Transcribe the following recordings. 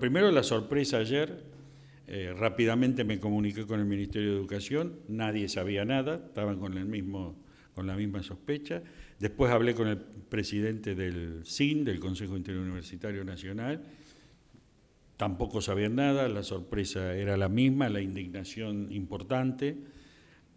Primero la sorpresa ayer, eh, rápidamente me comuniqué con el Ministerio de Educación, nadie sabía nada, estaban con, con la misma sospecha. Después hablé con el presidente del CIN, del Consejo Interuniversitario Nacional, tampoco sabían nada, la sorpresa era la misma, la indignación importante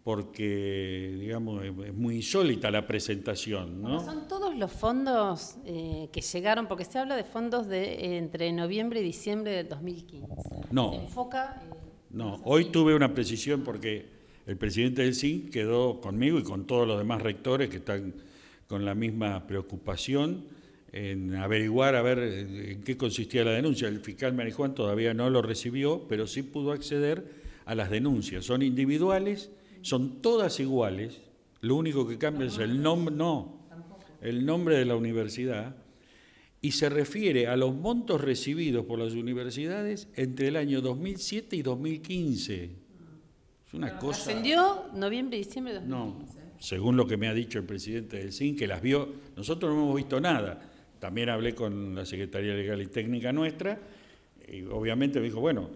porque digamos es muy insólita la presentación. ¿no? son todos los fondos eh, que llegaron, porque se habla de fondos de eh, entre noviembre y diciembre del 2015. No. enfoca. Eh, no, hoy tuve una precisión porque el presidente del SIN quedó conmigo y con todos los demás rectores que están con la misma preocupación en averiguar a ver en qué consistía la denuncia. El fiscal Marijuán todavía no lo recibió, pero sí pudo acceder a las denuncias. Son individuales son todas iguales, lo único que cambia es el nombre, no, el nombre de la universidad, y se refiere a los montos recibidos por las universidades entre el año 2007 y 2015. Es una cosa... ¿Ascendió noviembre y diciembre de 2015? No, según lo que me ha dicho el presidente del CIN, que las vio, nosotros no hemos visto nada. También hablé con la Secretaría Legal y Técnica nuestra, y obviamente me dijo, bueno,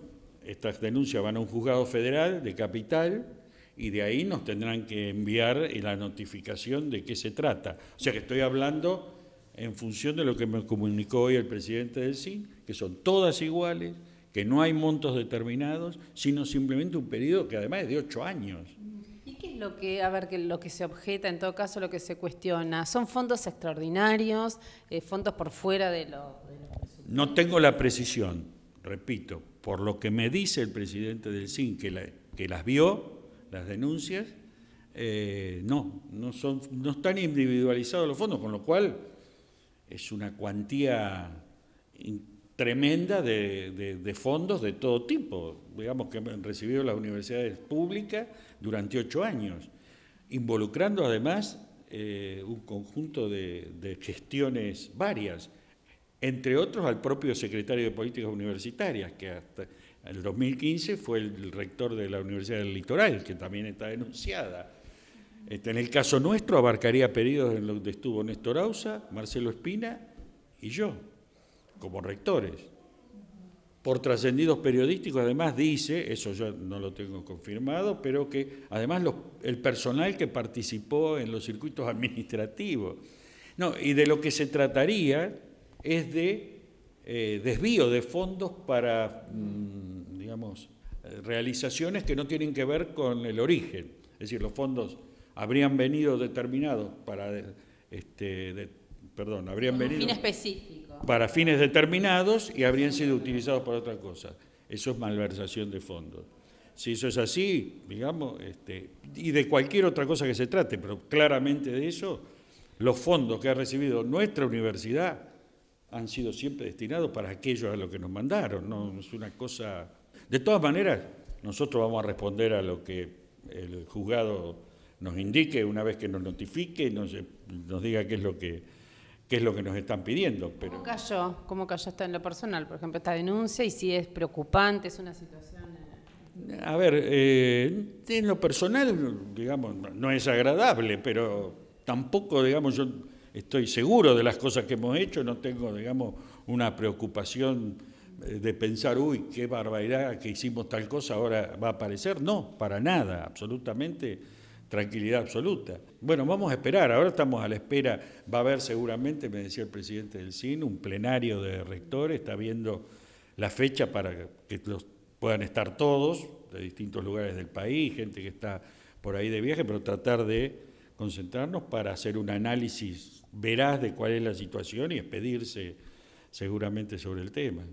estas denuncias van a un juzgado federal de capital, y de ahí nos tendrán que enviar la notificación de qué se trata. O sea que estoy hablando en función de lo que me comunicó hoy el presidente del SIN, que son todas iguales, que no hay montos determinados, sino simplemente un periodo que además es de ocho años. ¿Y qué es lo que, a ver, que lo que se objeta, en todo caso, lo que se cuestiona? ¿Son fondos extraordinarios, eh, fondos por fuera de lo, No tengo la precisión, repito, por lo que me dice el presidente del SIN que las vio, las denuncias, eh, no, no, son, no están individualizados los fondos, con lo cual es una cuantía tremenda de, fondos de todo tipo, digamos que han recibido las universidades públicas durante ocho años, involucrando además eh, un conjunto de, de gestiones varias, entre otros al propio secretario de Políticas Universitarias, que hasta en el 2015 fue el rector de la Universidad del Litoral, que también está denunciada. Este, en el caso nuestro abarcaría periodos en los que estuvo Néstor Ausa, Marcelo Espina y yo, como rectores. Por trascendidos periodísticos, además dice, eso yo no lo tengo confirmado, pero que además el personal que participó en los circuitos administrativos. No, y de lo que se trataría es de eh, desvío de fondos para... Mm, digamos, eh, realizaciones que no tienen que ver con el origen. Es decir, los fondos habrían venido determinados para, este, perdón, habrían venido... Para fines determinados y habrían sido utilizados para otra cosa. Eso es malversación de fondos. Si eso es así, digamos, este, y de cualquier otra cosa que se trate, pero claramente de eso, los fondos que ha recibido nuestra universidad han sido siempre destinados para aquellos a lo que nos mandaron, no es una cosa de todas maneras, nosotros vamos a responder a lo que el juzgado nos indique una vez que nos notifique, nos, eh, nos diga qué es lo que qué es lo que nos están pidiendo. Pero... ¿Cómo cayó? ¿Cómo está en lo personal? Por ejemplo, esta denuncia y si es preocupante, es una situación... Eh, a ver, eh, en lo personal, digamos, no es agradable, pero tampoco, digamos, yo estoy seguro de las cosas que hemos hecho, no tengo, digamos, una preocupación eh, de pensar, uy, qué barbaridad que hicimos tal cosa, ahora va a aparecer. No, para nada, absolutamente tranquilidad absoluta. Bueno, vamos a esperar, ahora estamos a la espera, va a haber seguramente, me decía el presidente del CIN, un plenario de rectores, está viendo la fecha para que los puedan estar todos de distintos lugares del país, gente que está por ahí de viaje, pero tratar de concentrarnos para hacer un análisis veraz de cuál es la situación y expedirse seguramente sobre el tema.